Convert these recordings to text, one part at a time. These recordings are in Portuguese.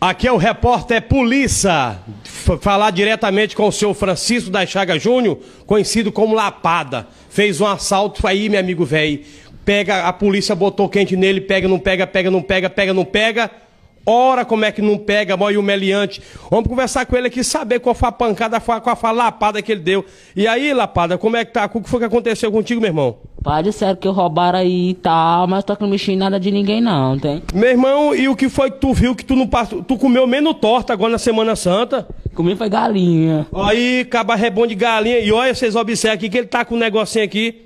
Aqui é o repórter Polícia, falar diretamente com o senhor Francisco da Chaga Júnior, conhecido como Lapada. Fez um assalto aí, meu amigo velho. Pega, a polícia botou quente nele, pega, não pega, pega, não pega, pega, não pega. Ora, como é que não pega, mó e humilhante. Vamos conversar com ele aqui, saber qual foi a pancada, qual foi a lapada que ele deu. E aí, Lapada, como é que tá? O que foi que aconteceu contigo, meu irmão? Pai, disseram que roubaram aí e tal, mas tô com mexendo nada de ninguém não, tem? Meu irmão, e o que foi que tu viu que tu não passou? Tu comeu menos torta agora na Semana Santa? Comi foi galinha. Aí, acabar bom de galinha. E olha, vocês observam aqui que ele tá com um negocinho aqui.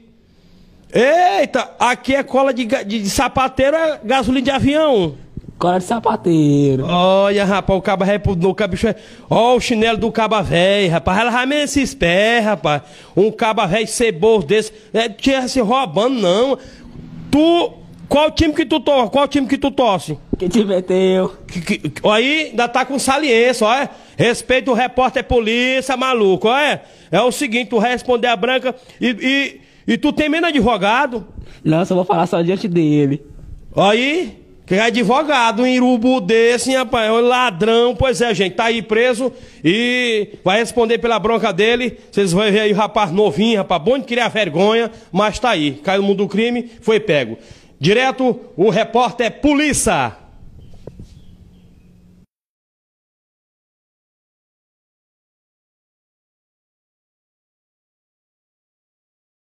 Eita, aqui é cola de, de, de sapateiro, é gasolina de avião. Cola de sapateiro. Olha, rapaz, o caba repudou, o bicho é. Ó, o chinelo do caba velho, rapaz. Ela vai menos esses pés, rapaz. Um caba velho ceboso desse. É, tinha se roubando, não. Tu. Qual time que tu torce? Qual time que tu torce? Que time é teu? Que, que, aí ainda tá com saliência, ó. É? Respeita o repórter polícia, maluco, ó. É, é o seguinte, tu responder a branca e, e, e tu tem menos advogado? Não, só vou falar só diante dele. Aí. Que é advogado, um irubu desse, hein, rapaz, é um ladrão. Pois é, gente, tá aí preso e vai responder pela bronca dele. Vocês vão ver aí o rapaz novinho, rapaz, bom de criar vergonha, mas tá aí. Caiu no mundo do crime, foi pego. Direto, o repórter é Polícia.